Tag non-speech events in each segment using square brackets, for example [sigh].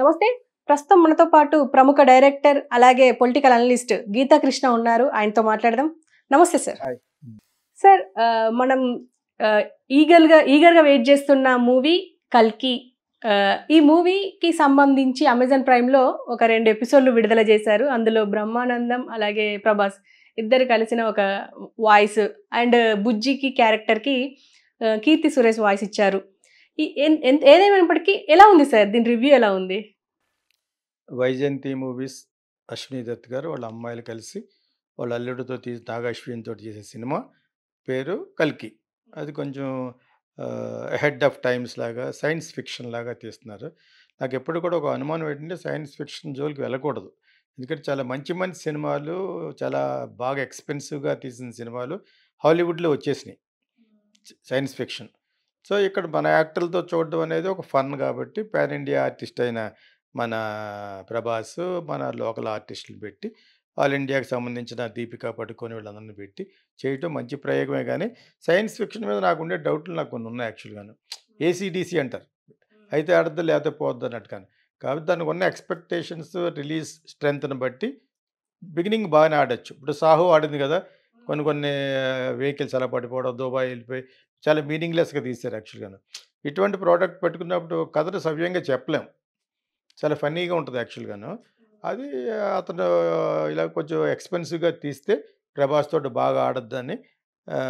నమస్తే ప్రస్తుతం మనతో పాటు ప్రముఖ డైరెక్టర్ అలాగే పొలిటికల్ అనలిస్ట్ గీతా కృష్ణ ఉన్నారు ఆయనతో మాట్లాడదాం నమస్తే సార్ సార్ మనం ఈగల్గా ఈగర్గా వెయిట్ చేస్తున్న మూవీ కల్కి ఈ మూవీకి సంబంధించి అమెజాన్ ప్రైమ్లో ఒక రెండు ఎపిసోడ్లు విడుదల చేశారు అందులో బ్రహ్మానందం అలాగే ప్రభాస్ ఇద్దరు కలిసిన ఒక వాయిస్ అండ్ బుజ్జికి క్యారెక్టర్కి కీర్తి సురేష్ వాయిస్ ఇచ్చారు ఏదేమైనప్పటికీ ఎలా ఉంది సార్ దీని రివ్యూ ఎలా ఉంది వైజయంతి మూవీస్ అశ్విని దత్ గారు వాళ్ళ అమ్మాయిలు కలిసి వాళ్ళ అల్లుడితో తీసి నాగా తోటి చేసే సినిమా పేరు కల్కి అది కొంచెం హెడ్ ఆఫ్ టైమ్స్ లాగా సైన్స్ ఫిక్షన్ లాగా తీస్తున్నారు నాకు ఎప్పుడు కూడా ఒక అనుమానం ఏంటంటే సైన్స్ ఫిక్షన్ జోలికి వెళ్ళకూడదు ఎందుకంటే చాలా మంచి మంచి సినిమాలు చాలా బాగా ఎక్స్పెన్సివ్గా తీసిన సినిమాలు హాలీవుడ్లో వచ్చేసినాయి సైన్స్ ఫిక్షన్ సో ఇక్కడ మన యాక్టర్లతో చూడడం అనేది ఒక ఫన్ కాబట్టి పాన్ ఇండియా ఆర్టిస్ట్ అయిన మన ప్రభాస్ మన లోకల్ ఆర్టిస్టులు పెట్టి ఆల్ ఇండియాకి సంబంధించిన దీపిక పట్టుకొని వీళ్ళందరినీ పెట్టి చేయటం మంచి ప్రయోగమే కానీ సైన్స్ ఫిక్షన్ మీద నాకు ఉండే డౌట్లు నాకు కొన్ని ఉన్నాయి యాక్చువల్గాను ఏసీడీసీ అంటారు అయితే అర్థం లేకపోతే పోద్దు అన్నట్టు కానీ కాబట్టి దానికి ఉన్న ఎక్స్పెక్టేషన్స్ రిలీజ్ స్ట్రెంగ్త్ని బట్టి బిగినింగ్ బాగానే ఆడచ్చు ఇప్పుడు సాహో ఆడింది కదా కొన్ని కొన్ని వెహికల్స్ అలా పడిపోవడం దుబాయ్ వెళ్ళిపోయి చాలా మీనింగ్లెస్గా తీశారు యాక్చువల్గాను ఇటువంటి ప్రోడక్ట్ పెట్టుకున్నప్పుడు కథను సవ్యంగా చెప్పలేం చాలా ఫన్నీగా ఉంటుంది యాక్చువల్గాను అది అతను ఇలా కొంచెం ఎక్స్పెన్సివ్గా తీస్తే ప్రభాస్ తోటి బాగా ఆడద్దని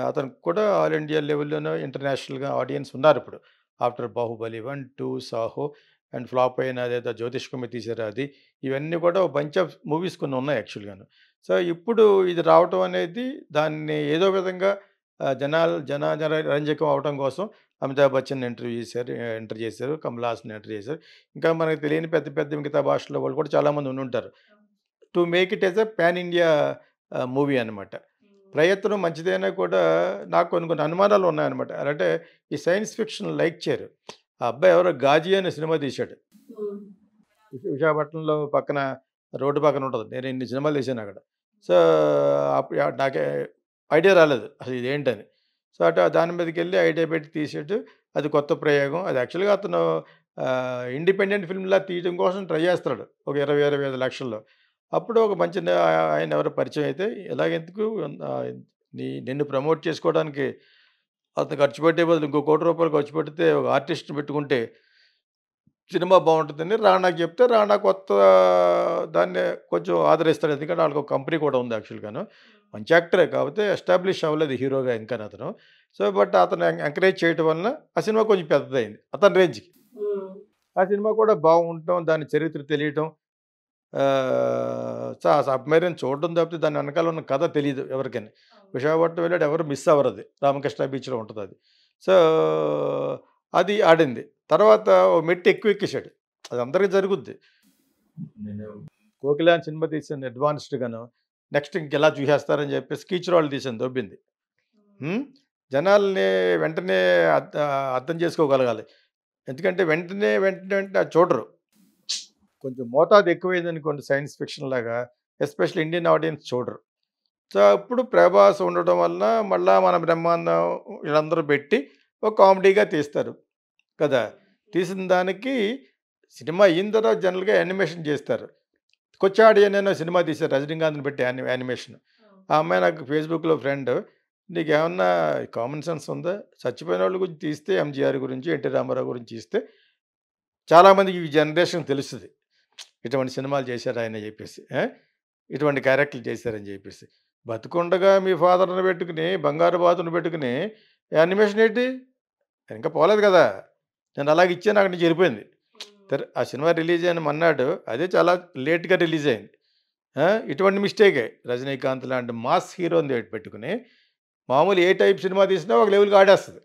అతనికి కూడా ఆల్ ఇండియా లెవెల్లోనూ ఇంటర్నేషనల్గా ఆడియన్స్ ఉన్నారు ఇప్పుడు after Baahubali one two Saaho and flop అయిన అదే జ్యోతిష్ కుమార్ తీసారు అది ఇవన్నీ కూడా బంచ్ ఆఫ్ మూవీస్ కొన్ని ఉన్నాయి యాక్చువల్గాను సో ఇప్పుడు ఇది రావటం అనేది దాన్ని ఏదో విధంగా జనాల జనాజన రంజకం అవడం కోసం అమితాబ్ బచ్చన్ ఎంటర్ చేశారు ఎంటర్ చేశారు కమల్ హాసన్ ఎంటర్ చేశారు ఇంకా మనకు తెలియని పెద్ద పెద్ద మిగతా భాషల వాళ్ళు కూడా చాలామంది ఉంటారు to make it as a pan India movie అనమాట ప్రయత్నం మంచిదైనా కూడా నాకు కొన్ని కొన్ని అనుమానాలు ఉన్నాయన్నమాట అంటే ఈ సైన్స్ ఫిక్షన్ లైక్ చేయరు ఆ అబ్బాయి ఎవరో గాజీ అనే సినిమా తీశాడు విశాఖపట్నంలో పక్కన రోడ్డు పక్కన ఉంటుంది నేను ఇన్ని సినిమాలు తీశాను అక్కడ సో నాకే ఐడియా రాలేదు అసలు ఇదేంటని సో అటు దాని మీదకి వెళ్ళి ఐడియా పెట్టి తీసేట్టు అది కొత్త ప్రయోగం అది యాక్చువల్గా అతను ఇండిపెండెంట్ ఫిల్మ్లా తీయడం కోసం ట్రై చేస్తాడు ఒక ఇరవై ఇరవై ఐదు లక్షల్లో అప్పుడు ఒక మంచి ఆయన ఎవరి పరిచయం అయితే ఎలాగెందుకు నీ నిన్ను ప్రమోట్ చేసుకోవడానికి అతను ఖర్చు పెట్టే బదులు ఇంకో కోటి రూపాయలు ఖర్చు పెడితే ఒక ఆర్టిస్ట్ పెట్టుకుంటే సినిమా బాగుంటుందని రాణాకి చెప్తే రాణా కొత్త దాన్ని కొంచెం ఆదరిస్తాడు ఎందుకంటే వాళ్ళకి ఒక కంపెనీ కూడా ఉంది యాక్చువల్గాను మంచి యాక్టరే కాబట్టి ఎస్టాబ్లిష్ అవ్వలేదు హీరోగా ఇంకా అతను సో బట్ అతను ఎంకరేజ్ చేయటం వలన ఆ సినిమా కొంచెం పెద్దదైంది అతని రేంజ్కి ఆ సినిమా కూడా బాగుండటం దాని చరిత్ర తెలియటం సబ్మెరీన్ చూడడం తప్పితే దాని వెనకాల ఉన్న కథ తెలియదు ఎవరికైనా విశాఖపట్నం వెళ్ళాడు ఎవరు మిస్ అవ్వరు అది రామకృష్ణ బీచ్లో ఉంటుంది అది సో అది ఆడింది తర్వాత ఓ మెట్టి ఎక్కువ ఎక్కేసాడు అది అందరికీ జరుగుద్ది నేను కోకిలాన్ సినిమా తీసింది అడ్వాన్స్డ్గాను నెక్స్ట్ ఇంకెలా చూసేస్తారని చెప్పి స్కీచ్ వాళ్ళు తీసింది దొబ్బింది జనాల్ని వెంటనే అర్థం చేసుకోగలగాలి ఎందుకంటే వెంటనే వెంటనే వెంటనే చూడరు కొంచెం మోతాదు ఎక్కువైంది అనుకోండి సైన్స్ ఫిక్షన్ లాగా ఎస్పెషల్ ఇండియన్ ఆడియన్స్ చూడరు సో అప్పుడు ప్రభాస్ ఉండటం వల్ల మళ్ళీ మన బ్రహ్మాండం వీళ్ళందరూ పెట్టి ఒక కామెడీగా తీస్తారు కదా తీసిన దానికి సినిమా అయిన తర్వాత జనరల్గా యానిమేషన్ చేస్తారు కొచ్చాడి అని సినిమా తీశారు రజనీకాంత్ని పెట్టి యాని యానిమేషన్ ఆ అమ్మాయి నాకు ఫేస్బుక్లో ఫ్రెండ్ నీకు ఏమన్నా కామన్ సెన్స్ ఉందా చచ్చిపోయిన వాళ్ళ గురించి తీస్తే ఎంజీఆర్ గురించి ఎన్టీ రామారావు గురించి తీస్తే చాలామందికి ఈ జనరేషన్ తెలుస్తుంది ఇటువంటి సినిమాలు చేశారు ఆయన చెప్పేసి ఇటువంటి క్యారెక్టర్లు చేశారని చెప్పేసి బతుకుండగా మీ ఫాదర్ని పెట్టుకుని బంగారు బాతును పెట్టుకుని యానిమేషన్ ఏంటి ఇంకా పోలేదు కదా నేను అలాగే ఇచ్చాను అక్కడి నుంచి వెళ్ళిపోయింది ఆ సినిమా రిలీజ్ అయిన మన్నాడు అదే చాలా లేట్గా రిలీజ్ అయింది ఇటువంటి మిస్టేకే రజనీకాంత్ లాంటి మాస్ హీరోని పెట్టుకుని మామూలు ఏ టైప్ సినిమా తీసినా ఒక లెవెల్కి ఆడేస్తుంది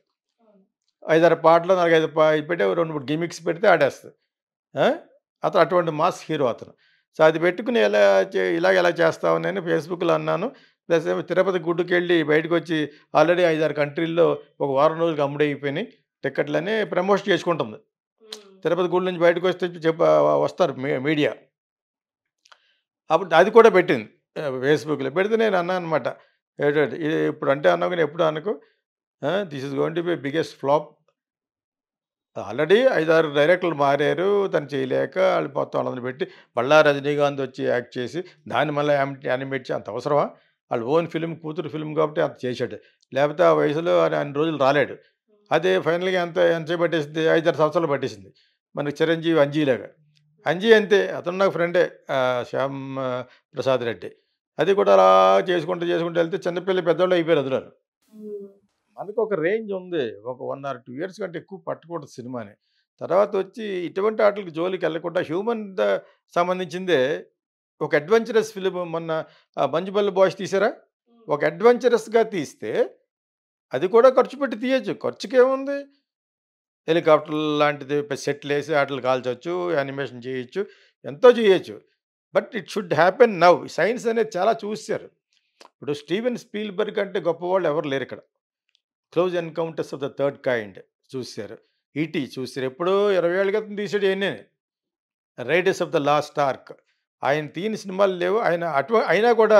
ఐదారు పాటలు నాలుగైదు పెట్టి రెండు మూడు గిమిక్స్ పెడితే ఆడేస్తుంది అతను అటువంటి మాస్ హీరో అతను సో అది పెట్టుకుని ఎలా ఇలా ఎలా చేస్తామని నేను ఫేస్బుక్లో అన్నాను లేదా తిరుపతి గుడ్డుకి వెళ్ళి బయటకు వచ్చి ఆల్రెడీ ఐదారు కంట్రీల్లో ఒక వారం రోజులకు అమ్ముడైపోయినాయి టిక్కెట్లనే ప్రమోషన్ చేసుకుంటుంది తిరుపతి గుడి నుంచి బయటకు వస్తే చెప్ప వస్తారు మీడియా అప్పుడు అది కూడా పెట్టింది ఫేస్బుక్లో పెడితే నేను అన్నా అనమాట ఇప్పుడు అంటే అన్నా కానీ ఎప్పుడు అనుకో this is going to be biggest flop already ఐదారు డైరెక్టర్లు మారారు తను చేయలేక వాళ్ళు మొత్తం వాళ్ళని పెట్టి బళ్ళా రజనీకాంత్ వచ్చి యాక్ట్ చేసి దాన్ని మళ్ళీ యానిమేట్ అంత అవసరమా వాళ్ళు ఓన్ ఫిలిం కూతురు ఫిలిం కాబట్టి అంత చేశాడు లేకపోతే ఆ వయసులో అన్ని రోజులు రాలేడు అదే ఫైనల్గా ఎంత ఎంత పట్టేసింది ఐదారు సంవత్సరాలు పట్టేసింది మనకి చిరంజీవి అంజీలాగా అంజీ అంతే అతను నాకు ఫ్రెండే శ్యామ్ ప్రసాద్ రెడ్డి అది కూడా అలా చేసుకుంటూ చేసుకుంటూ వెళ్తే చిన్నపిల్ల పెద్దవాళ్ళు అయిపోయారు అందులో మనకు ఒక రేంజ్ ఉంది ఒక వన్ ఆర్ టూ ఇయర్స్ కంటే ఎక్కువ పట్టకూడదు సినిమాని తర్వాత వచ్చి ఇటువంటి ఆటలకు జోలికి వెళ్ళకుండా హ్యూమన్ సంబంధించిందే ఒక అడ్వెంచరస్ ఫిలిం మొన్న మంజుబల్లి బాయ్స్ తీసారా ఒక అడ్వెంచరస్గా తీస్తే అది కూడా ఖర్చు పెట్టి తీయచ్చు ఖర్చుకేముంది హెలికాప్టర్ లాంటిది సెట్లు వేసి వాటిని కాల్చవచ్చు యానిమేషన్ చేయొచ్చు ఎంతో చేయొచ్చు but it should happen now science అనేది చాలా చూశారు ఇప్పుడు స్టీవెన్ స్పీల్బర్గ్ అంటే గొప్పవాళ్ళు ఎవరు లేరు ఇక్కడ Close Encounters of the Third Kind చూశారు ఈటీ చూశారు ఎప్పుడో ఇరవై ఏళ్ళ క్రితం తీసాడు ఎన్నే Raiders of the Lost Ark ఆయన తీయని సినిమాలు లేవు ఆయన అటు అయినా కూడా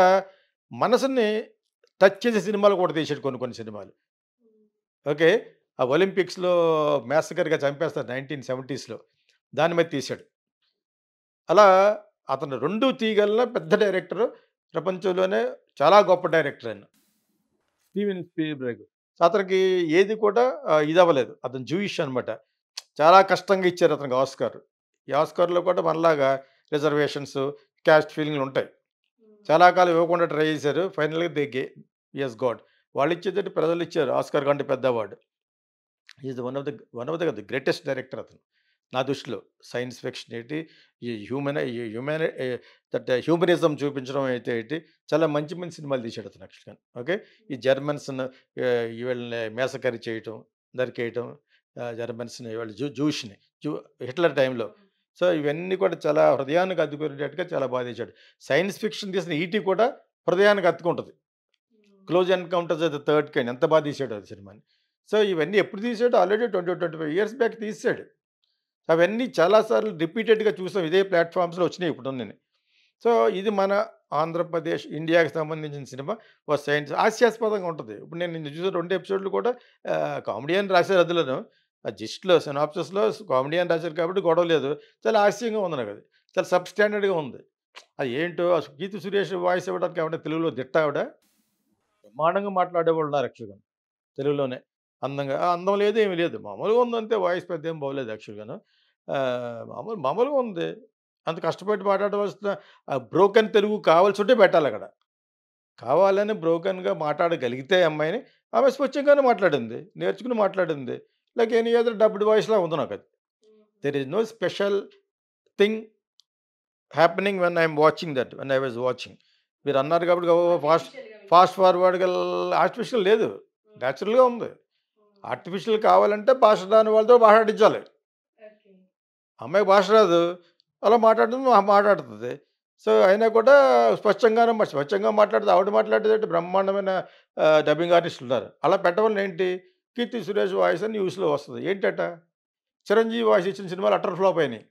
మనసుని టచ్ చేసే సినిమాలు కూడా తీసాడు కొన్ని కొన్ని సినిమాలు ఓకే ఆ ఒలింపిక్స్లో మేసగర్గా చంపేస్తారు నైన్టీన్ సెవెంటీస్లో దాని మీద తీశాడు అలా అతను రెండు తీగలన పెద్ద డైరెక్టర్ ప్రపంచంలోనే చాలా గొప్ప డైరెక్టర్ ఆయన స్టీవెన్ స్పీల్బర్గ్ అతనికి ఏది కూడా ఇది అవ్వలేదు అతను జూయిష్ అనమాట చాలా కష్టంగా ఇచ్చారు అతనికి ఆస్కార్ ఈ ఆస్కార్లో కూడా మనలాగా రిజర్వేషన్స్ క్యాస్ట్ ఫీలింగ్లు ఉంటాయి చాలా కాలం ఇవ్వకుండా ట్రై చేశారు ఫైనల్గా దే గే ఎస్ గాడ్ వాళ్ళు ఇచ్చేదంటే ప్రజలు ఇచ్చారు ఆస్కార్ కంటే పెద్ద award is one of the one of the కదా గ్రేటెస్ట్ డైరెక్టర్ అతను నా దృష్టిలో సైన్స్ ఫిక్షన్ ఏంటి ఈ హ్యూమన్ హ్యూమన్ దట్ హ్యూమనిజం చూపించడం అయితే ఏంటి చాలా మంచి మంచి సినిమాలు తీసాడు అతను యాక్చువల్గా ఓకే ఈ జర్మన్స్ను వీళ్ళని మేసకరి చేయటం దరికేయటం జర్మన్స్ని వాళ్ళు జూ జూష్ని జూ హిట్లర్ టైంలో సో ఇవన్నీ కూడా చాలా హృదయానికి అద్దుకునేటట్టుగా చాలా బాధించాడు సైన్స్ ఫిక్షన్ తీసిన ఈటీ కూడా హృదయానికి అత్తుకుంటుంది క్లోజ్ ఎన్కౌంటర్స్ అయితే థర్డ్ కైన్ ఎంత బాగా తీసాడు అది సినిమాని సో ఇవన్నీ ఎప్పుడు తీసాడు already twenty twenty five years back తీసాడు అవన్నీ చాలాసార్లు రిపీటెడ్గా చూసాం ఇదే ప్లాట్ఫామ్స్లో వచ్చినాయి ఇప్పుడు నేను సో ఇది మన ఆంధ్రప్రదేశ్ ఇండియాకి సంబంధించిన సినిమా ఓ సైన్స్ హాస్యాస్పదంగా ఉంటుంది ఇప్పుడు నేను నిన్న చూసిన రెండు ఎపిసోడ్లు కూడా కామెడీ అని రాసే రద్దులను ఆ జిస్ట్లో సినాప్సిస్లో కామెడీ అని రాశారు కాబట్టి గొడవ లేదు చాలా ఆశ్చర్యంగా ఉంది నాకు అది చాలా సబ్ స్టాండర్డ్గా ఉంది అది ఏంటో గీత సురేష్ వాయిస్ ఇవ్వడానికి ఏమంటే తెలుగులో దిట్ట ఆవిడ బ్రహ్మాండంగా మాట్లాడేవాళ్ళు ఉన్నారు యాక్చువల్గాను తెలుగులోనే అందంగా అందం లేదు ఏమి లేదు మామూలుగా ఉందంటే వాయిస్ పెద్ద ఏం బాగోలేదు యాక్చువల్గాను మామూలు మామూలుగా ఉంది అంత కష్టపడి మాట్లాడవలసిన బ్రోకన్ తెలుగు కావాల్సి ఉంటే పెట్టాలి అక్కడ కావాలని బ్రోకన్గా మాట్లాడగలిగితే అమ్మాయిని ఆమె స్వచ్ఛంగానే మాట్లాడింది నేర్చుకుని మాట్లాడింది లైక్ ఎనీ అదర్ డబ్బుడ్ వాయిస్లా ఉంది నాకు అది there is no special thing happening when I'm watching that when I was watching మీరు అన్నారు కాబట్టి ఫాస్ట్ ఫాస్ట్ ఫార్వర్డ్గా ఆర్టిఫిషియల్ లేదు న్యాచురల్గా ఉంది ఆర్టిఫిషియల్ కావాలంటే భాష రాని వాళ్ళతో మాట్లాడించాలి అమ్మాయి భాష రాదు అలా మాట్లాడుతుంది మాట్లాడుతుంది సో అయినా కూడా స్పష్టంగానే స్వచ్ఛంగా మాట్లాడుతుంది ఆవిడ మాట్లాడేది బ్రహ్మాండమైన డబ్బింగ్ ఆర్టిస్టులు ఉన్నారు అలా పెట్టవలన ఏంటి కీర్తి సురేష్ వాయిస్ అని న్యూస్లో వస్తుంది ఏంటట చిరంజీవి వాయిస్ ఇచ్చిన సినిమాలు అటర్ ఫ్లాప్ అయినాయి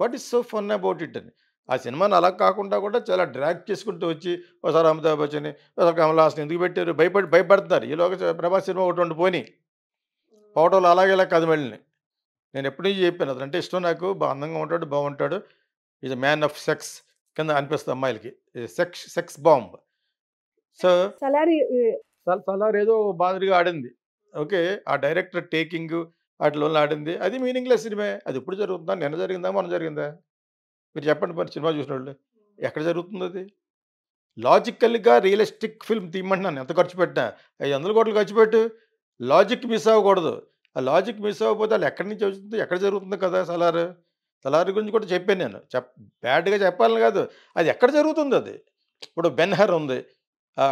what is so fun about it అని ఆ సినిమాని అలా కాకుండా కూడా చాలా డ్రాక్ చేసుకుంటూ వచ్చి ఒకసారి అమితాబ్ బచ్చన్ ఒకసారి కమల్ హాసన్ ఎందుకు పెట్టారు భయపడి భయపడుతున్నారు లోక ప్రభాస్ సినిమా ఒకటి రెండు పోని పోవటంలో అలాగే ఇలా కదమెళ్ళినాయి నేను నుంచి చెప్పాను అదంటే ఇష్టం నాకు బాగా అందంగా ఉంటాడు బాగుంటాడు ఈజ్ మ్యాన్ ఆఫ్ సెక్స్ కింద అనిపిస్తుంది అమ్మాయిలకి sex sex bomb so Salaar ఏదో బాదిరిగా ఆడింది ఓకే ఆ డైరెక్టర్ టేకింగ్ వాటిలో ఆడింది అది మీనింగ్లెస్ సినిమా అది ఎప్పుడు జరుగుతుందా నిన్న జరిగిందా మనం జరిగిందా మీరు చెప్పండి మరి సినిమా చూసిన వాళ్ళు ఎక్కడ జరుగుతుంది అది లాజికల్గా రియలిస్టిక్ ఫిల్మ్ తీయమంటున్నాను ఎంత ఖర్చు పెట్టినా ఐదు వందల కోట్లు ఖర్చు పెట్టు లాజిక్ మిస్ అవ్వకూడదు ఆ లాజిక్ మిస్ అవ్వకపోతే వాళ్ళు ఎక్కడి నుంచి వస్తుంది ఎక్కడ జరుగుతుంది కదా సలార్ సలార్ గురించి కూడా చెప్పాను నేను చెప్ బ్యాడ్గా చెప్పాలని కాదు అది ఎక్కడ జరుగుతుంది అది ఇప్పుడు బెన్హర్ ఉంది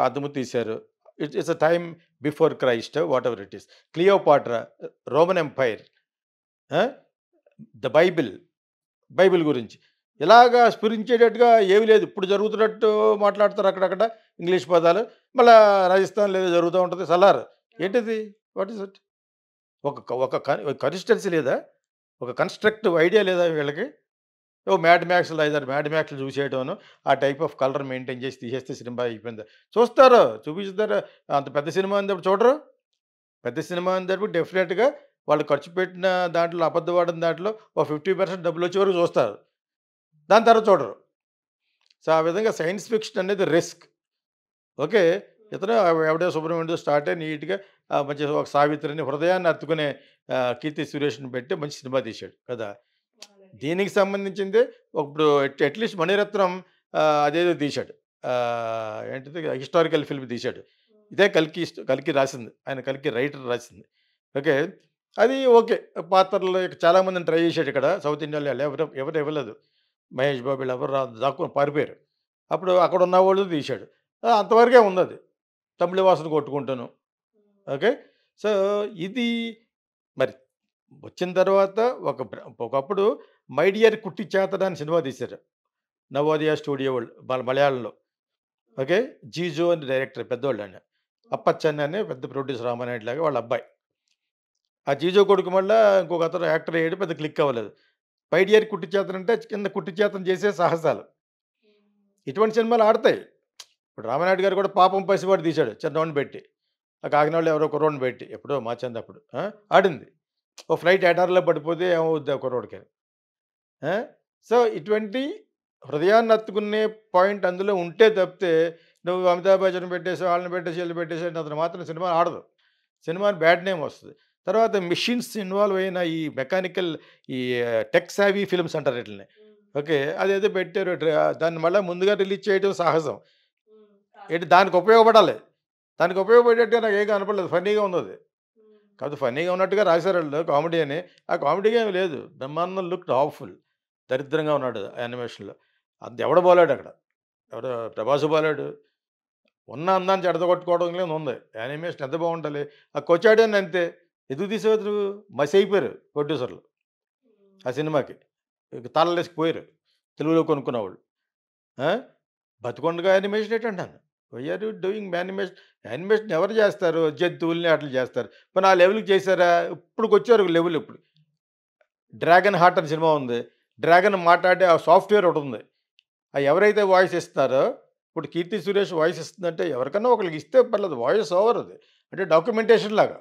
అద్దము తీశారు it is a time before Christ what whatever it is Cleopatra, Roman empire the bible bible గురించి ఇలాగా స్ఫురించేటట్టుగా ఏమి లేదు ఇప్పుడు జరుగుతున్నట్టు మాట్లాడతారు అక్కడక్కడ ఇంగ్లీష్ పదాలు మళ్ళీ రాజస్థాన్ లేదా జరుగుతూ ఉంటుంది సలార్ ఏంటిది వాట్ ఇస్ ఇట్ ఒక ఒక కన్సిస్టెన్సీ లేదా ఒక కన్స్ట్రక్టివ్ ఐడియా లేదా వీళ్ళకి ఓ మ్యాడ్ మ్యాక్స్లో లైజర్ మ్యాడ్ మ్యాక్స్ చూసేయటం ఆ టైప్ ఆఫ్ కలర్ మెయింటైన్ చేసి తీసేస్తే సినిమా అయిపోయింది చూస్తారు చూపిస్తారు అంత పెద్ద సినిమా అందేప్పుడు చూడరు పెద్ద సినిమా అందేప్పుడు డెఫినెట్గా వాళ్ళు ఖర్చు పెట్టిన దాంట్లో అబద్ధపడిన దాంట్లో ఒక ఫిఫ్టీ పర్సెంట్ డబ్బులు వచ్చే వరకు చూస్తారు దాని తర్వాత చూడరు సో ఆ విధంగా సైన్స్ ఫిక్షన్ అనేది రిస్క్ ఓకే ఇతను ఎవడో సుబ్రహ్మణ్యం స్టార్ట్ అయ్యి నీట్గా మంచి ఒక సావిత్రిని హృదయాన్ని అత్తుకునే కీర్తి సురేష్ని పెట్టి మంచి సినిమా తీశాడు కదా దీనికి సంబంధించింది ఇప్పుడు అట్లీస్ట్ మణిరత్నం అదేదో తీశాడు ఏంటిది హిస్టారికల్ ఫిల్మ్ తీశాడు ఇదే కలికి కలికి రాసింది ఆయన కలికి రైటర్ రాసింది ఓకే అది ఓకే పాత్రలో చాలామందిని ట్రై చేశాడు ఇక్కడ సౌత్ ఇండియాలో ఎవరు ఎవరు ఇవ్వలేదు మహేష్ బాబు వీళ్ళు ఎవరు దాకు పారిపోయారు అప్పుడు అక్కడ ఉన్న వాళ్ళు తీశాడు అంతవరకే ఉంది అది తమిళ వాసన కొట్టుకుంటాను ఓకే సో ఇది మరి వచ్చిన తర్వాత ఒక ఒకప్పుడు మై డియర్ కుట్టి చేత అని సినిమా తీశారు నవోదయ స్టూడియో వాళ్ళు మన మలయాళంలో ఓకే జీజో అని డైరెక్టర్ పెద్దవాళ్ళు ఆయన అప్పచ్చన్న అనే పెద్ద ప్రొడ్యూసర్ రామనాయుడు లాగా వాళ్ళ అబ్బాయి ఆ జీజో కొడుకు మళ్ళీ ఇంకొక అతను యాక్టర్ అయ్యాడు పెద్ద క్లిక్ అవ్వలేదు మై డియర్ కుట్టి చేతన అంటే కింద కుట్టి చేతన చేసే సాహసాలు ఇటువంటి సినిమాలు ఆడతాయి ఇప్పుడు రామనాయుడు గారు కూడా పాపం పసివాడు తీశాడు చిన్నవాడిని పెట్టి ఆ కాకినాడలో ఎవరో రోడ్ని పెట్టి ఎప్పుడో మా అప్పుడు ఆడింది ఓ ఫ్లైట్ ఎడార్లో పడిపోతే ఏమవుద్ది ఆ కుర్రోడికి సో ఇటువంటి హృదయాన్ని అత్తుకునే పాయింట్ అందులో ఉంటే తప్పితే నువ్వు అమితాబ్ బచ్చన్ పెట్టేసి వాళ్ళని పెట్టేసి వీళ్ళు పెట్టేసి అతను మాత్రం సినిమా ఆడదు సినిమా బ్యాడ్ నేమ్ వస్తుంది తర్వాత మిషన్స్ ఇన్వాల్వ్ అయిన ఈ మెకానికల్ ఈ టెక్ సావీ ఫిల్మ్స్ అంటారు వీటిని ఓకే అదేదో పెట్టారు దాన్ని మళ్ళీ ముందుగా రిలీజ్ చేయడం సాహసం ఏంటి దానికి ఉపయోగపడాలి దానికి ఉపయోగపడేట్టు నాకు ఏం కనపడలేదు ఫన్నీగా ఉంది అది కాదు ఫన్నీగా ఉన్నట్టుగా రాశారు వాళ్ళు కామెడీ అని ఆ కామెడీగా ఏమి లేదు బ్రహ్మాండం లుక్ హాప్ఫుల్ దరిద్రంగా ఉన్నాడు యానిమేషన్లో అంత ఎవడ బోలాడు అక్కడ ఎవడు ప్రభాసు బోలాడు ఉన్న అందాన్ని లేదు ఉంది యానిమేషన్ ఎంత బాగుంటుంది ఆ కొచ్చాడు అని అంతే ఎదుగు తీసేవారు మసి అయిపోయారు ప్రొడ్యూసర్లు ఆ సినిమాకి తాళలేసి పోయారు తెలుగులో కొనుక్కున్నవాళ్ళు బతుకొండగా యానిమేషన్ ఏంటంటాను why are you doing animation animation ఎవరు చేస్తారు జంతువుల్ని అట్లా చేస్తారు కానీ ఆ లెవెల్కి చేశారా ఇప్పుడు వచ్చారు లెవెల్ ఇప్పుడు డ్రాగన్ హార్ట్ అని సినిమా ఉంది డ్రాగన్ మాట్లాడే ఆ సాఫ్ట్వేర్ ఒకటి ఉంది ఆ ఎవరైతే వాయిస్ ఇస్తారో ఇప్పుడు కీర్తి సురేష్ వాయిస్ ఇస్తుందంటే ఎవరికన్నా ఒకరికి ఇస్తే పర్లేదు వాయిస్ ఓవర్ అది అంటే డాక్యుమెంటేషన్ లాగా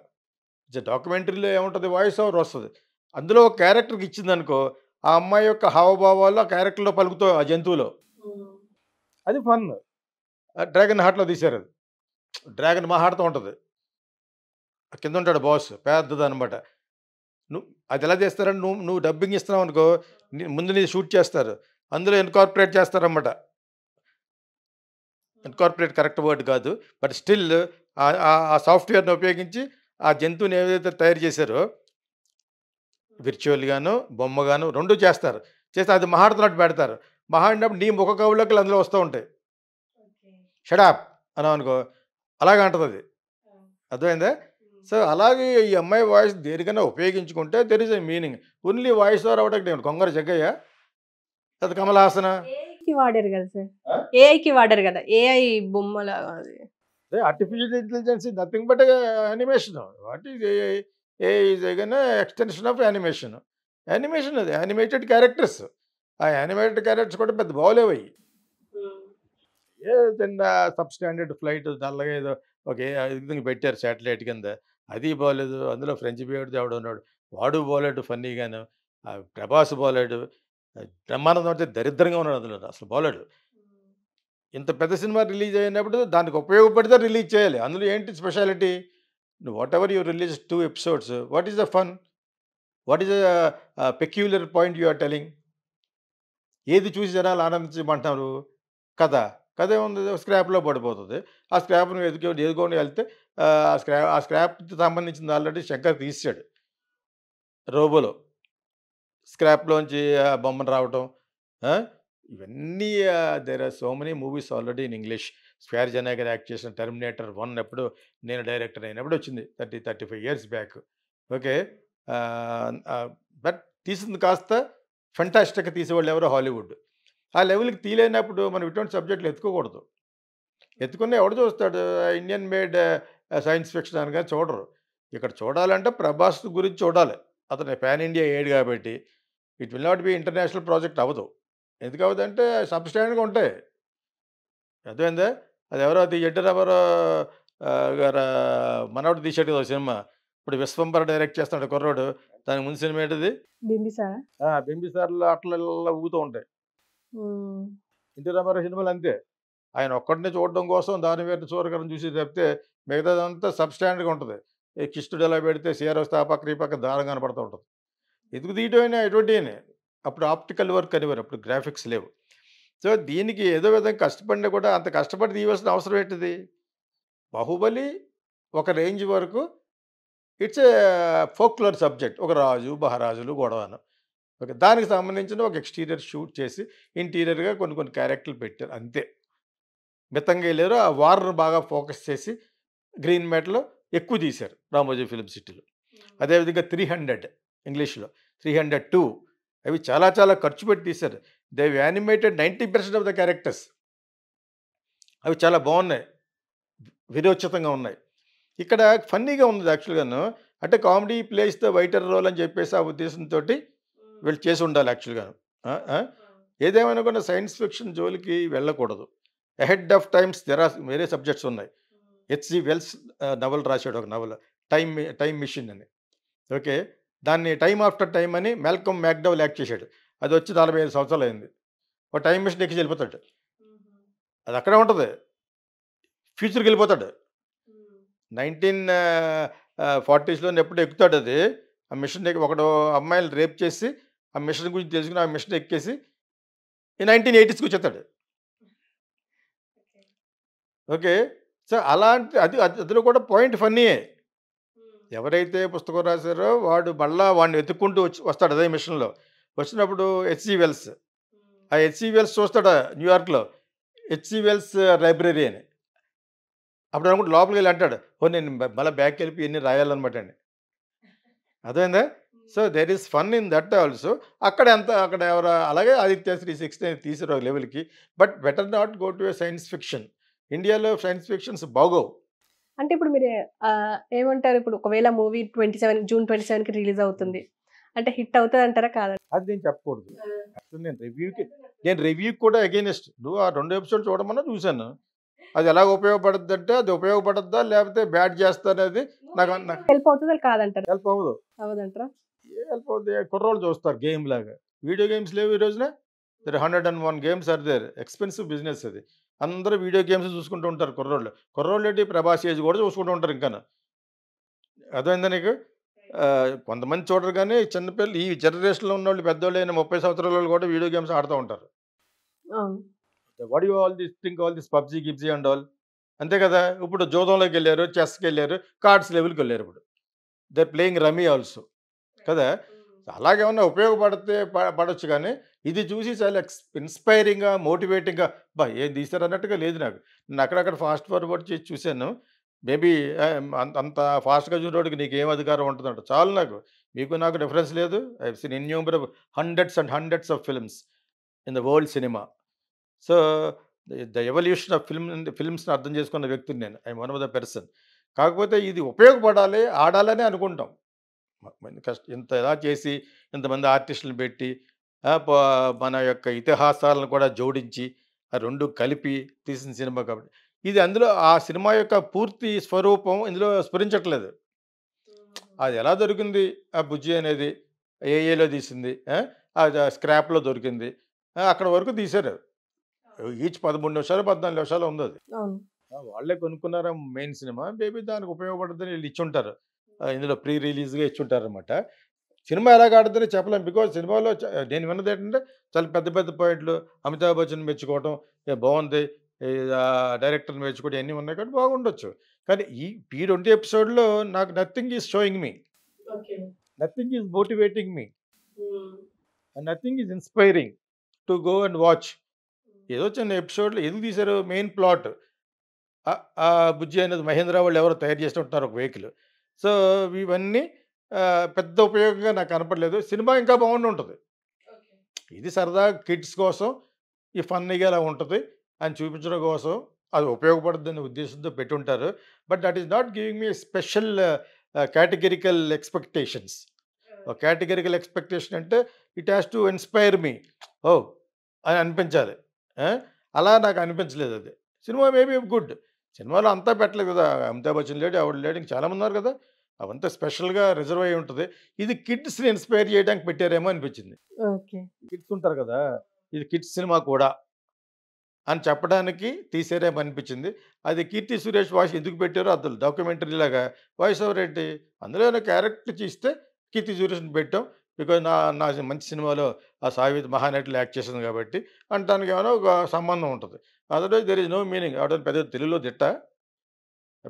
డాక్యుమెంటరీలో ఏముంటుంది వాయిస్ ఓవర్ వస్తుంది అందులో ఒక క్యారెక్టర్కి ఇచ్చిందనుకో ఆ అమ్మాయి యొక్క హావభావాలు ఆ క్యారెక్టర్లో పలుకుతాయి ఆ జంతువులో అది ఫన్ డ్రాగన్ హార్ట్లో తీశారు అది డ్రాగన్ మా హాట్తో ఉంటుంది కింద ఉంటాడు బాస్ పెద్దదనమాట నువ్వు అది ఎలా చేస్తారని నువ్వు నువ్వు డబ్బింగ్ ఇస్తున్నావు అనుకో ముందు నీది షూట్ చేస్తారు అందులో ఇన్కార్పొరేట్ చేస్తారన్నమాట ఇన్కార్పొరేట్ కరెక్ట్ వర్డ్ కాదు బట్ స్టిల్ ఆ సాఫ్ట్వేర్ని ఉపయోగించి ఆ జంతువుని ఏదైతే తయారు చేశారో విర్చువల్గాను బొమ్మగాను రెండు చేస్తారు చేస్తే అది మహాడతనట్టు పెడతారు మహాడినప్పుడు నీ ముఖ కవులకి అందులో వస్తూ ఉంటాయి షడాప్ అని అనుకో అలాగే అంటుంది అది అర్థమైందా సో అలాగే ఈ అమ్మాయి వాయిస్ దేనికైనా ఉపయోగించుకుంటే there is a meaning only voice ద్వారా అవడానికి కొంగర జగ్గయ్య అది కమలహాసన వాడారు కదా సార్ ఏఐకి వాడారు కదా ఏఐ బొమ్మల artificial intelligence nothing but animation what is AI AI is extension of animation animation అది యానిమేటెడ్ క్యారెక్టర్స్ ఆ యానిమేటెడ్ క్యారెక్టర్స్ కూడా పెద్ద బాగోలేవయ్యి hmm. ఏ చిన్న సబ్ స్టాండర్డ్ ఫ్లైట్ నల్లగా ఏదో ఓకే విధంగా పెట్టారు శాటిలైట్ కింద అది బాగలేదు అందులో ఫ్రెంచ్ బియర్డ్ ఎవడు ఉన్నాడు వాడు బాగలేడు ఫన్నీగాను ప్రభాస్ బాగలేడు బ్రహ్మానందం అంటే దరిద్రంగా ఉన్నాడు అందులో అసలు బాగలేడు ఇంత పెద్ద సినిమా రిలీజ్ అయినప్పుడు దానికి ఉపయోగపడితే రిలీజ్ చేయాలి అందులో ఏంటి speciality whatever you release two episodes what is the fun what is the peculiar point you are telling ఏది చూసి జనాలు ఆనందించమంటారు కథ కదే ఉంది స్క్రాప్లో పడిపోతుంది ఆ స్క్రాప్ను ఎదుకో ఎదుకొని వెళ్తే ఆ స్క్రాప్ ఆ స్క్రాప్కి సంబంధించింది ఆల్రెడీ శంకర్ తీసాడు రోబోలో స్క్రాప్లోంచి బొమ్మను రావటం ఇవన్నీ there are so many movies already in English Schwarzenegger act చేసిన టర్మినేటర్ వన్ అప్పుడు నేను డైరెక్టర్ అయినప్పుడు వచ్చింది thirty thirty five years back okay but తీసింది కాస్త ఫెంటాస్టిక్ తీసేవాళ్ళు ఎవరో హాలీవుడ్ ఆ లెవెల్కి తీలేనప్పుడు మనం ఇటువంటి సబ్జెక్టులు ఎత్తుకోకూడదు ఎత్తుకున్న ఎవడు చూస్తాడు ఇండియన్ మేడ్ సైన్స్ ఫిక్షన్ కానీ చూడరు ఇక్కడ చూడాలంటే ప్రభాస్ గురించి చూడాలి అతను ప్యాన్ ఇండియా ఏడు కాబట్టి it will not be international project అవ్వదు ఎందుకు అంటే సబ్స్టాండ్గా ఉంటాయి అర్థమైందా అది ఎవరో అది ఎడ్డరామారావు గారు మనవాడు తీసేట కదా సినిమా ఇప్పుడు విశ్వంబర డైరెక్ట్ చేస్తాడు కుర్రోడు దానికి ముందు సినిమా ఏంటిది బింబిసార్ బింబిసార్లో అట్ల ఊగుతూ ఉంటాయి ఎన్టీ రామారావు సినిమాలు అంతే ఆయన ఒక్కడిని చూడడం కోసం దాని వేరు చూరకరం చూసి చెప్తే మిగతాదంతా సబ్స్టాండర్గా ఉంటుంది కిష్టుడు ఎలా పెడితే సీఆర్ స్థాపక ఆ పక్క దారం కనపడుతూ ఉంటుంది ఎందుకు తీయటమైనా ఎటువంటి అప్పుడు ఆప్టికల్ వర్క్ అనేవారు అప్పుడు గ్రాఫిక్స్ లేవు సో దీనికి ఏదో విధంగా కష్టపడినా కూడా అంత కష్టపడి తీయవలసిన అవసరం ఏంటిది బాహుబలి ఒక రేంజ్ వరకు ఇట్స్ ఏ ఫోక్లర్ సబ్జెక్ట్ ఒక రాజు మహారాజులు గొడవను ఓకే దానికి సంబంధించిన ఒక ఎక్స్టీరియర్ షూట్ చేసి ఇంటీరియర్గా కొన్ని కొన్ని క్యారెక్టర్లు పెట్టారు అంతే మితంగా లేరు ఆ వార్ను బాగా ఫోకస్ చేసి గ్రీన్ మ్యాట్లో ఎక్కువ తీశారు రామోజీ ఫిలిం సిటీలో అదేవిధంగా త్రీ హండ్రెడ్ ఇంగ్లీష్లో త్రీ హండ్రెడ్ టూ అవి చాలా చాలా ఖర్చు పెట్టి తీశారు they animated ninety percent of the characters అవి చాలా బాగున్నాయి విరోచితంగా ఉన్నాయి ఇక్కడ ఫన్నీగా ఉంది యాక్చువల్గాను అంటే comedy plays the waiter role అని చెప్పేసి ఆ ఉద్దేశంతో వీళ్ళు చేసి ఉండాలి యాక్చువల్గా ఏదేమైనా కూడా సైన్స్ ఫిక్షన్ జోలికి వెళ్ళకూడదు అహెడ్ ఆఫ్ టైమ్స్ తెరా వేరే సబ్జెక్ట్స్ ఉన్నాయి హెచ్సి వెల్స్ నవల్ రాశాడు ఒక నవల్ టైమ్ టైం మిషన్ అని ఓకే దాన్ని టైమ్ ఆఫ్టర్ టైం అని మెల్కమ్ మ్యాక్డవల్ యాక్ట్ చేశాడు అది వచ్చి నలభై ఐదు సంవత్సరాలు అయింది ఒక టైం మిషన్ ఎక్కి వెళ్ళిపోతాడు అది అక్కడే ఉంటుంది ఫ్యూచర్కి వెళ్ళిపోతాడు నైన్టీన్ ఫార్టీస్లో ఎప్పుడు ఎక్కుతాడు అది ఆ మిషన్ ఒకడు అమ్మాయిలు రేప్ చేసి ఆ మిషన్ గురించి తెలుసుకుని ఆ మిషన్ ఎక్కేసి నైన్టీన్ ఎయిటీస్కి వచ్చేస్తాడు ఓకే సో అలాంటి అది అతను కూడా పాయింట్ ఫన్నీయే ఎవరైతే పుస్తకం రాశారో వాడు మళ్ళా వాడిని వెతుక్కుంటూ వచ్చి వస్తాడు అదే మిషన్లో వచ్చినప్పుడు హెచ్సి వెల్స్ ఆ హెచ్సి వెల్స్ చూస్తాడు న్యూయార్క్లో హెచ్సి వెల్స్ లైబ్రరీ అని అప్పుడు అనుకుంటే లోపలికి వెళ్ళి అంటాడు ఓ నేను మళ్ళీ బ్యాక్ వెళ్ళిపోయి ఎన్ని రాయాలన్నమాట అండి [laughs] అదేందా so there is fun in that also అక్కడ ఎంత అక్కడ ఎవరు అలాగే ఆదిత్య శ్రీ సిక్స్టీన్ ఒక లెవెల్కి but better not go to science fiction ఇండియాలో సైన్స్ ఫిక్షన్స్ బాగోవు అంటే ఇప్పుడు మీరు ఏమంటారు ఇప్పుడు ఒకవేళ movie twenty seven June twenty సెవెన్కి రిలీజ్ అవుతుంది అంటే హిట్ అవుతుంది అంటారా కాదు అది నేను చెప్పకూడదు నేను రివ్యూకి నేను రివ్యూ కూడా అగేనిస్ట్ నువ్వు ఆ రెండు ఎపిసోడ్ చూడమన్నా చూశాను అది ఎలా ఉపయోగపడుద్ది అంటే అది ఉపయోగపడద్దా లేకపోతే బ్యాడ్ చేస్తా అనేది నాకు హెల్ప్ అవుతుంది కాదంటారు హెల్ప్ అవ్వదు అవదంటారా వెళ్ళిపోతే కుర్రోళ్ళు చూస్తారు గేమ్ లాగా వీడియో గేమ్స్ లేవు ఈ రోజున there hundred and one games are there expensive business అది అందరూ వీడియో గేమ్స్ చూసుకుంటూ ఉంటారు కుర్రోళ్ళు కుర్రోళ్ళు ఏంటి ప్రభాస్ ఏజ్ కూడా చూసుకుంటూ ఉంటారు ఇంకా అర్థమైందా నీకు కొంతమంది చూడరు కానీ చిన్నపిల్లలు ఈ జనరేషన్లో ఉన్న వాళ్ళు పెద్దవాళ్ళు అయిన ముప్పై సంవత్సరాల వాళ్ళు కూడా వీడియో గేమ్స్ ఆడుతూ ఉంటారు what all this think all this PUBG గిబ్జీ అండ్ ఆల్ అంతే కదా ఇప్పుడు జోదంలోకి వెళ్ళారు చెస్కి వెళ్ళారు కార్డ్స్ లెవెల్కి వెళ్ళారు ఇప్పుడు దే ప్లేయింగ్ రమీ ఆల్సో కదా అలాగేమన్నా ఉపయోగపడితే పడవచ్చు కానీ ఇది చూసి చాలా ఎక్స్ ఇన్స్పైరింగ్గా మోటివేటింగ్గా బా ఏం తీశారు అన్నట్టుగా లేదు నాకు నేను అక్కడక్కడ ఫాస్ట్ ఫార్వర్డ్ చేసి చూశాను మేబీ అంత ఫాస్ట్గా చూడేవాడికి నీకు ఏం అధికారం ఉంటుందంట చాలు నాకు మీకు నాకు డిఫరెన్స్ లేదు I seen innumerable hundreds and hundreds of films in the world cinema so the evolution of film ఫిల్మ్స్ని అర్థం చేసుకున్న వ్యక్తిని నేను I one of the person కాకపోతే ఇది ఉపయోగపడాలి ఆడాలని అనుకుంటాం కష్ట ఇంత ఎలా చేసి ఇంతమంది ఆర్టిస్టులను పెట్టి మన యొక్క ఇతిహాసాలను కూడా జోడించి ఆ రెండు కలిపి తీసిన సినిమా కాబట్టి ఇది అందులో ఆ సినిమా యొక్క పూర్తి స్వరూపం ఇందులో స్ఫురించట్లేదు అది ఎలా దొరికింది ఆ బుజ్జి అనేది ఏఏలో తీసింది స్క్రాప్లో దొరికింది అక్కడ వరకు తీశారు ఈచ్ పదమూడు నిమిషాలు పద్నాలుగు నిమిషాలు ఉంది అది వాళ్ళే కొనుక్కున్నారా మెయిన్ సినిమా బేబీ దానికి ఉపయోగపడుతుంది వీళ్ళు ఇచ్చి ఉంటారు ఇందులో ప్రీ రిలీజ్గా ఇచ్చి ఉంటారనమాట సినిమా ఎలా ఆడుతుంది చెప్పలేము బికాజ్ సినిమాలో నేను విన్నది ఏంటంటే చాలా పెద్ద పెద్ద పాయింట్లు అమితాబ్ బచ్చన్ మెచ్చుకోవటం బాగుంది డైరెక్టర్ని మెచ్చుకోవడం అన్నీ ఉన్నాయి కాబట్టి బాగుండొచ్చు కానీ ఈ ఈ రెండు ఎపిసోడ్లో నాకు nothing is showing me nothing is motivating me nothing is inspiring to go and watch ఏదో చిన్న ఎపిసోడ్లో ఎందుకు తీశారు మెయిన్ ప్లాట్ బుజ్జి అనేది మహేంద్ర వాళ్ళు ఎవరో తయారు చేస్తుంటున్నారు ఒక వెహికల్ సో ఇవన్నీ పెద్ద ఉపయోగంగా నాకు కనపడలేదు సినిమా ఇంకా బాగుండి ఉంటుంది ఇది సరదా కిడ్స్ కోసం ఈ ఫన్నీగా ఇలా ఉంటుంది అని చూపించడం కోసం అది ఉపయోగపడుతుందనే ఉద్దేశంతో పెట్టుంటారు but that is not giving me special categorical expectations categorical expectation అంటే it has to inspire me ఓ అని అనిపించాలి అలా నాకు అనిపించలేదు అది సినిమా మేబీ గుడ్ సినిమాలో అంతా పెట్టలేదు కదా అమితాబ్ బచ్చన్ లేడు ఆవిడ లేడు ఇంకా చాలామంది ఉన్నారు కదా అవంతా స్పెషల్గా రిజర్వ్ అయి ఉంటుంది ఇది కిడ్స్ని ఇన్స్పైర్ చేయడానికి పెట్టారేమో అనిపించింది కిడ్స్ ఉంటారు కదా ఇది కిడ్స్ సినిమా కూడా అని చెప్పడానికి తీసేరేమో అనిపించింది అది కీర్తి సురేష్ వాయిస్ ఎందుకు పెట్టారో అద్దరు డాక్యుమెంటరీ లాగా వాయిస్ ఓవర్ ఏంటి అందులో క్యారెక్టర్ తీస్తే కీర్తి సురేష్ని పెట్టాం బికాజ్ నా నా మంచి సినిమాలో ఆ సావిత్ మహానటులు యాక్ట్ చేసింది కాబట్టి అంటే దానికి ఏమైనా ఒక సంబంధం ఉంటుంది otherwise there is no meaning out పెద్ద తెలుగులో దిట్ట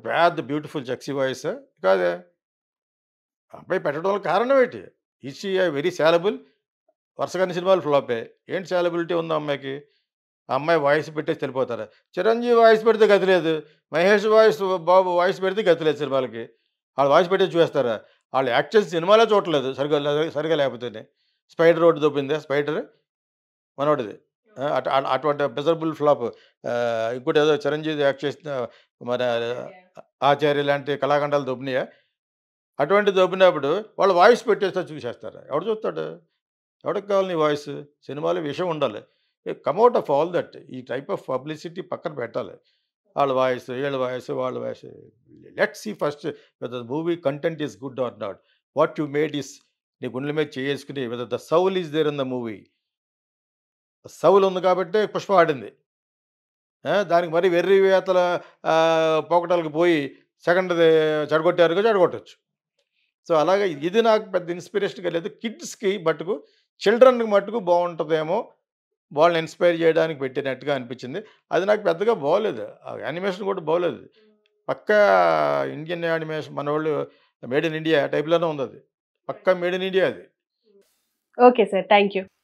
పెద్ద బ్యూటిఫుల్ జక్సీ వాయిస్ కాదే అబ్బాయి పెట్టడం వల్ల కారణం ఏంటి ఈ వెరీ సేలబుల్ వరుసగానే సినిమాలు ఫ్లాప్ అయ్యాయి ఏంటి సేలబిలిటీ ఉందా అమ్మాయికి అమ్మాయి వాయిస్ పెట్టేసి తెలిపోతారు చిరంజీవి వాయిస్ పెడితే గతిలేదు మహేష్ వాయిస్ బాబు వాయిస్ పెడితే లేదు సినిమాలకి వాళ్ళు వాయిస్ పెట్టేసి చూస్తారా వాళ్ళు యాక్ట్ చేసి సినిమాలో చూడలేదు సరిగా సరిగా లేకపోతేనే స్పైడర్ ఒకటి దొప్పింది స్పైడర్ మనోడిది అటువంటి మెజరబుల్ ఫ్లాప్ ఇంకోటి ఏదో చిరంజీవి యాక్ట్ చేసిన మన ఆచార్య లాంటి కళాఖండాలు దొబ్బినాయా అటువంటి దొబ్బినప్పుడు వాళ్ళు వాయిస్ పెట్టేస్తే చూసేస్తారు ఎవడు చూస్తాడు ఎవడికి కావాలి నీ వాయిస్ సినిమాలో విషయం ఉండాలి కమ్అట్ ఆఫ్ ఆల్ దట్ ఈ టైప్ ఆఫ్ పబ్లిసిటీ పక్కన పెట్టాలి వాళ్ళ వాయిస్ వీళ్ళ వాయిస్ వాళ్ళ voice let see first whether movie content is good or not what you made is నీ గుండెల మీద చేసుకుని whether the soul is there in the movie soul ఉంది కాబట్టి పుష్ప ఆడింది దానికి మరి వెర్రి వేతల పోకటాలకు పోయి సెకండ్ చెడగొట్టారు చెడగొట్టచ్చు సో అలాగే ఇది నాకు పెద్ద ఇన్స్పిరేషన్గా లేదు కిడ్స్కి మటుకు చిల్డ్రన్కి మటుకు బాగుంటుందేమో వాళ్ళని ఇన్స్పైర్ చేయడానికి పెట్టినట్టుగా అనిపించింది అది నాకు పెద్దగా బాగోలేదు యానిమేషన్ కూడా బాగోలేదు పక్క ఇండియన్ యానిమేషన్ మన వాళ్ళు మేడ్ ఇన్ ఇండియా టైప్లోనే ఉంది అది పక్క మేడ్ ఇన్ ఇండియా అది ఓకే సార్ థ్యాంక్ యూ